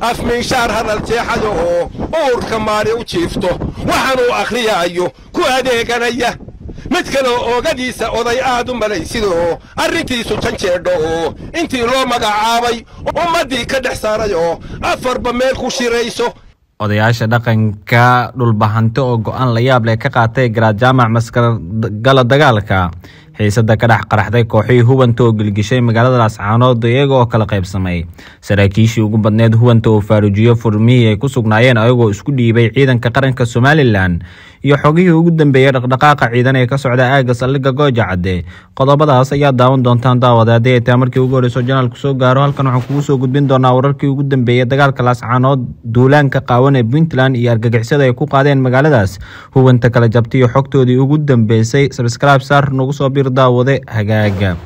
af hadal jeexada oo uurka maari u jiifto waxaanuu akhriyaayo ku adeeganaya mid kaleo oogadiisa oday aad u malaysidoo arrintiisu janjeedho oo intii loo magacaabay ummaddii ka dhex saaray oo afarba meel ku shirayso odayaasha dhaqanka dhulbahanto oo go'aan la yaab leh ka qaatay garaad jaamac maskar gala dagaalka xiisada ka dhex qaraxday kooxihii huwanta oo gelgishay magaalada lascaanood iyaga kala qaybsamay saraakiishii ugu badneed huwanta oo faarujiyo furmihii ay ku sugnaayeen ayagoo isku dhiibay ciidanka qaranka somalilan iyo xogihii ugu dambeeyey dhaqdhaqaaqa ciidan ee ka socda aaga saldhigga gooja cadde qodobadaas ayaa daawan doontaan daawada haddii ay markii ugu horreyso janaalku soo gaaro halkan waxaan kugu soo gudbin doonaa wararkii ugu dambeeyey dagaalka laascaanood duulaanka qaawan ee puntland iyo argagixisada ay ku qaadeen magaaladaas hubanta kala jabtay iyo xogtoodii ugu dambeysay sabscribe saar nagu soo bir sir daawade hagaaga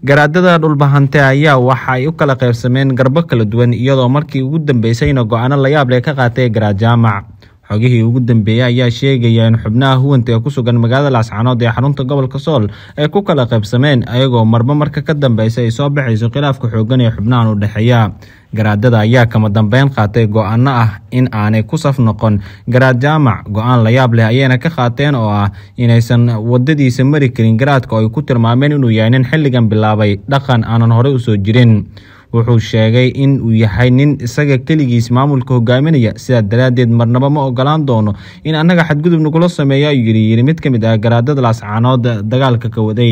garaadada dhulbahante ayaa waxa ay u kala qaybsameen garbo kala duwan iyadoo markii ugu dambeysayna go-aano layaab leh ka qaatay garaad jaamac xogihii ugu dambeeyey ayaa sheegaya in xubnaha huwanta ee ku sugan magaalada lascanood ee xarunta gobolka sool ay ku kala qaybsameen ayagoo marba marka ka dambeysa ay soo baxayso khilaafka xoogan ee xubnahan u dhexeeya garaadada ayaa kama dambeyn qaatay go-aano ah in aanay ku saf noqon garaad jaamac go-aan layaab leh ayayna ka qaateen oo ah inaysan waddadiisa mari karin garaadka oo ay ku tilmaameen inuu yahay nin xilligan bilaabay dhaqan aanan horey u soo jirin wuxuu sheegay in uu yahay nin isaga keligiis maamulka hogaaminaya sidaa daraaddeed marnaba ma ogolaan doono in annaga xadgudub nagula sameeya ayuu yidhi yidhi mid ka mid ah garaadada laascaanood dagaalka ka waday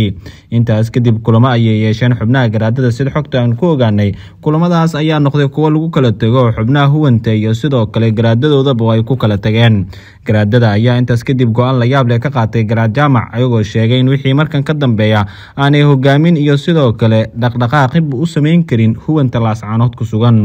intaas kadib kulamo ayay yeesheen xubnaha garaadada sida xogta aan ku ogaanay kulamadaas ayaa noqday kuwo lagu kala tego xubnaha huwanta iyo sidoo kale garaadadoodaba ay ku kala tageen garaadada ayaa intaas kadib go-aan la yaab leh ka qaatay garaad jaamac ayagoo sheegay in wixii markan ka dambeeya aanay hogaamin iyo sidoo kale dhaqdhaqaaqib u samayn karin huwan talaas caanood ku sugan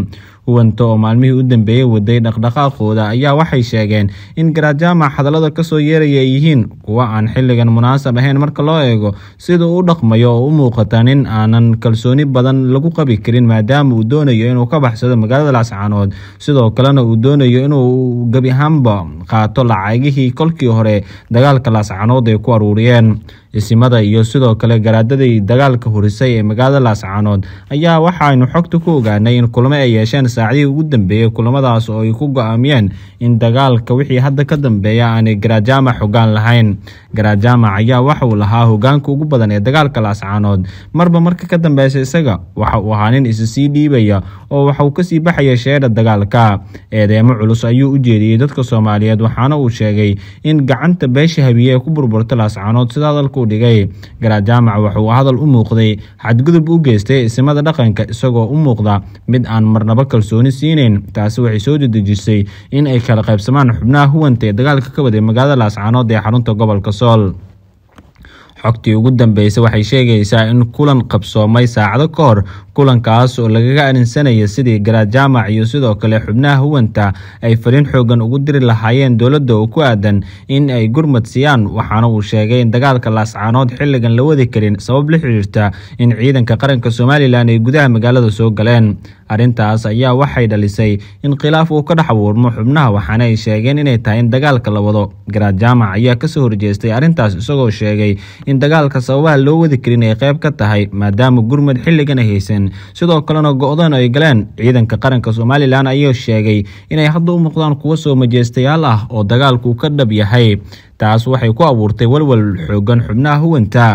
kuwanta oo maalmihii u dambeeyey waday dhaqdhaqaaqooda ayaa waxay sheegeen in garaajamac hadallada kasoo yeeraya ay yihiin kuwa aan xilligan munaasab ahayn marka loo eego sida uu dhaqmayo oo u muuqata nin aanan kalsooni badan lagu qabi karin maadaama uu doonayo inuu ka baxsado magaalada laascaanood sidoo kalena uu doonayo inuu gebi ahaanba qaato lacagihii kolkii hore dagaalka laascaanood ay ku aruuriyeen isimada iyo sidoo kale garaadadii dagaalka hurisay ee magaalada laascanood ayaa waxaaynu xogta ku ogaanay in kulmo ay yeesheen saacadii ugu dambeeyey kulamadaas oo ay ku go'aamiyeen in dagaalka wixii hadda ka dambeeya aanay garajaamac xogaan lahayn garajaamac ayaa waxa uu lahaa hogaanka ugu badan ee dagaalka laascaanood marba marka ka dambeysa isaga waxa uu ahaa nin isa sii dhiibaya oo waxa uu kasii baxaya sheedha dagaalka eedeemo culus ayuu u jeediyey dadka soomaaliyeed waxaana uu sheegay in gacanta beesha habiye ee ku burburta laascaanood sida hadalka u dhigay garajaamac waxauu hadal u muuqday xadgudub u geystay isimada dhaqanka isagoo u muuqda mid aan marnaba kal kalsooni siineyn taasi waxay soo dedejisay in ay kala qaybsamaan xubnaha huwanta ee dagaalka ka waday magaalada laascaanood ee xarunta gobolka sool xogtii ugu dambeysa waxay sheegaysaa in kulan qabsoomay saacado ka hor kulankaas oo lagaga arinsanaya sidii garaad jaamac iyo sidoo kale xubnaha huwanta ay farin xooggan ugu diri lahaayeen dowladda oo ku aadan in ay gurmad siiyaan waxaana uu sheegay in dagaalka laascaanood xilligan la wadi karin sabab la xidhiirta in ciidanka qaranka somalilan ay gudaha magaalada soo galeen arrintaas ayaa waxay dhalisay in khilaaf uu ka dhex awuurmo xubnaha waxaana ay sheegeen inay tahay in dagaalka la wado garaad jaamac ayaa soo horjeestay arrintaas isagoo sheegay in dagaalka sababaha loo wadi karin ay qayb ka tahay maadaama gurmad xilligana haysan qaadin sidoo kalena go-dan ay galeen ciidanka qaranka somalilan ayaa sheegay inay hadda u muuqdaan kuwa soo majeystayaal ah oo dagaalku ka dhab yahay taas waxay ku abuurtay walwal xoogan xubnaha huwanta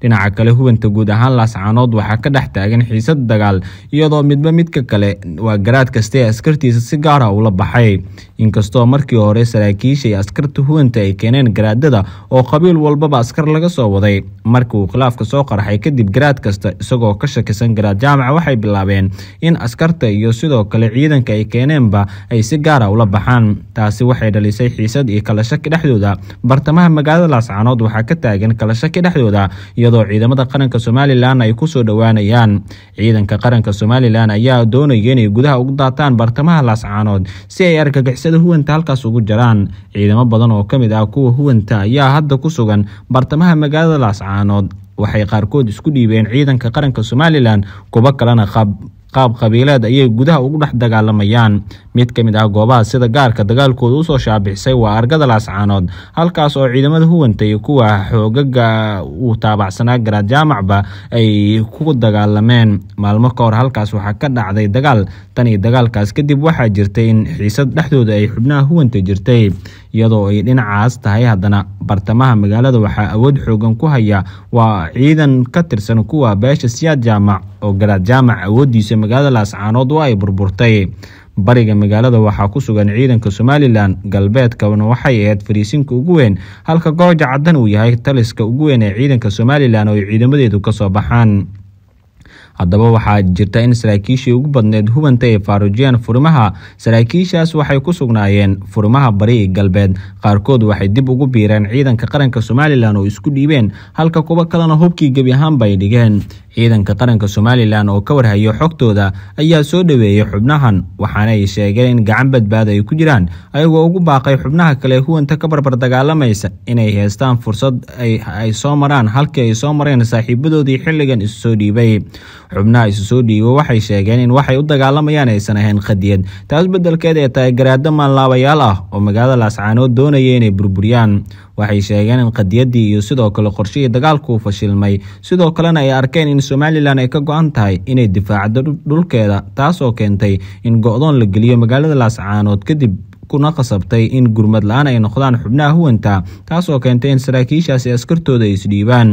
dhinaca kale huwanta guud ahaan laascaanood waxaa ka dhex taagan xiisad dagaal iyadoo midba midka kale waa garaad kastaee askartiisa si gaara ah ula baxay inkastoo markii hore saraakiisha iyo askarta huwanta ay keeneen garaadada oo qabiil walbaba askar laga soo waday markii uu khilaafka soo qarxay kadib garaad kasta isagoo ka shakisan garaad jaamaca waxay bilaabeen in askarta iyo sidoo kale ciidanka ay keeneenba ay si gaara ah ula baxaan taasi waxay dhalisay xiisad iyo kala dhexdooda bartamaha magaalada laascaanood waxaa ka taagan kala shaki dhexdooda iyadoo ciidamada qaranka somalilan ay kusoo dhowaanayaan ciidanka qaranka somalilan ayaa doonaya inay gudaha ugu daataan bartamaha laascaanood si ay argagixisada huwanta halkaas ugu jaraan ciidamo badan oo ka mid ah kuwa huwanta ayaa hadda ku sugan bartamaha magaalada laascaanood waxay qaarkood isku dhiibeen ciidanka qaranka somalilan kuwo kalena qab qaab qabiileed ayay gudaha ugu dhex dagaalamayaan mid ka mid ah goobaha sida gaarka dagaalkooda usoo shaabixisay waa argada laascaanood halkaas oo ciidamada huwanta iyo kuwa xoogaga uu taabacsanaa garaad jaamacba ay ku dagaalameen maalmo ka hor halkaas waxaa ka dhacday dagaal tan iyo dagaalkaas kadib waxaa jirtay in xiisad dhexdooda ay xubnaha huwanta jirtay iyadoo ay dhinacaas tahay haddana bartamaha magaalada waxaa awood xoogan ku haya waa ciidan ka tirsan kuwa beesha siyaad jaamac oo garaad jaamac awooddiisa magaalada laascaanood waa ay burburtay bariga magaalada waxaa ku sugan ciidanka somalilan galbeedkana waxay ahayd fariisinka ugu weyn halka gooja caddan uu yahay taliska ugu weyn ee ciidanka somalilan oo ay ciidamadeedu ka soo baxaan haddaba waxaa jirta in saraakiishii ugu badneed hubanta ay faarujiyeen furimaha saraakiishaas waxay ku sugnaayeen furimaha bari iyo galbeed qaarkood waxay dib ugu biireen ciidanka qaranka somalilan oo isku dhiibeen halka kuwo kalena hubkii gebi ahaanba ay dhigeen ciidanka qaranka somalilan oo ka warhayo xogtooda ayaa soo dhaweeyey xubnahan waxaana ay sheegeen in gacan badbaada ay ku jiraan ayagoo ugu baaqay xubnaha kale huwanta ka barbar dagaalamaysa inay heystaan fursad ay soo maraan halkii ay soo mareen saaxiibadoodii xilligan isu dhiibay xubnaha isu dhiibay waxay sheegeen in waxay u dagaalamayaan aysan ahayn khadiyad taas beddelkeed ee tahay garaado maanlaabayaal ah oo magaalada laascaanood doonaya inay burburiyaan waxay sheegeen in khadiyaddii iyo sidoo kale qorshihii dagaalku fashilmay sidoo kalena ay arkeen in in somalilan ay ka go-an tahay inay difaacdo dhulkeeda taasoo keentay in go-doon la geliyo magaalada laascaanood kadib kuna qasabtay in gurmad la-aan ay noqdaan xubnaha huwanta taasoo keentay in saraakiishaasi askartooda ay isdhiibaan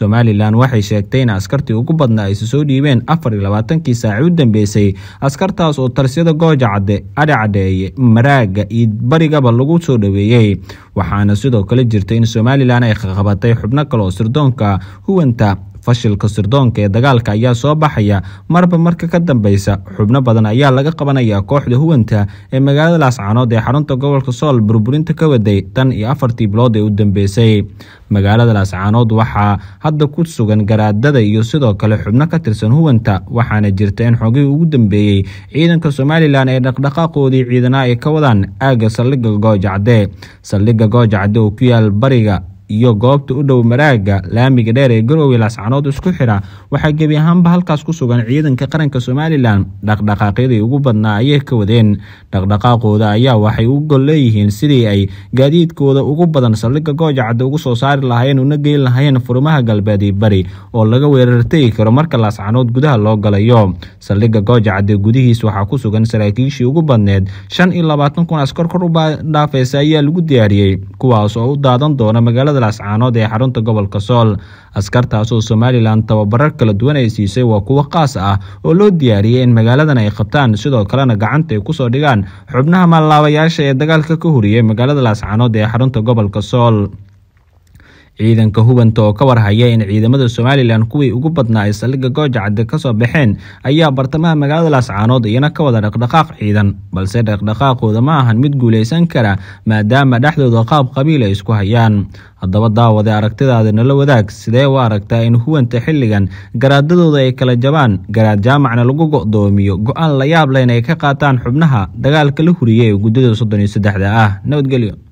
somalilan waxay sheegtay in askartii ugu badnaa ayse soo dhiibeen afar iyo labaatankii saaci u dambeysay askartaas oo tarsiyada goojacade cadde adhacadheeye maraaga iyo barigaba lagu soo dhoweeyey waxaana sidoo kale jirtay in somalilan ay qaqabatay xubno kale oo sirdoonka huwanta fashilka sirdoonka ee dagaalka ayaa soo baxaya marba marka ka dambeysa xubno badan ayaa laga qabanaya kooxda huwanta ee magaalada laascanood ee xarunta gobolka sool burburinta ka waday tan iyo afartii bilood ee u dambeysay magaalada laascaanood waxaa hadda ku sugan garaadada iyo sidoo kale xubno ka tirsan huwanta waxaana jirta in xogihii ugu dambeeyey ciidanka somalilan ee dhaqdhaqaaqoodii ciidanaa ay ka wadaan aagga saldhigga goojacde saldhigga goojacde oo ku yaal bariga iyo goobta u dhow maraaga laamiga dheer ee garowi laascanood isku xira waxaa gebi ahaanba halkaas ku sugan ciidanka qaranka somalilan dhaqdhaqaaqyadii ugu badnaa ayay ka wadeen dhaqdhaqaaqooda ayaa waxay u gol leeyihiin sidii ay gaadiidkooda ugu badan saldhigga goojacadda ugu soo saari lahayeen una geyn lahayeen furmaha galbeed iyo bari oo laga weerartegi karo marka laascanood gudaha loo galayo saldhigga goojacadda gudihiis waxaa ku sugan saraakiishii ugu badneed shan iyo labaatan kun askar kor u dhaafaysa ayaa lagu diyaariyey kuwaas oo u daadan doona magaalada magaalada laascaanood ee xarunta gobolka sool askartaas oo somalilan tababarar kala duwan ay siisay waa kuwo khaas ah oo loo diyaariyey in magaaladan ay qabtaan sidoo kalena gacanta ay ku soo dhigaan xubnaha maallaabayaasha ee dagaalka ka horiyay magaalada laascaanood ee xarunta gobolka sool ciidanka hubanta oo ka warhaya in ciidamada somalilan kuwii ugu badnaa ay saldhigga goojacadde ka soo baxeen ayaa bartamaha magaalada laascaanood iyana ka wada dhaqdhaqaaq ciidan balse dhaqdhaqaaqooda ma ahan mid guulaysan kara maadaama dhexdooda qaab qabiil ay isku hayaan haddaba daawada aragtidaada nala wadaag sidee u aragtaa in huwanta xilligan garaadadooda ay kala jabaan garaad jaamacna lagu go'doomiyo go'aan la yaab leh in ay ka qaataan xubnaha dagaalka la huriyey ee guddada soddon iyo saddexda ah nabadgelyo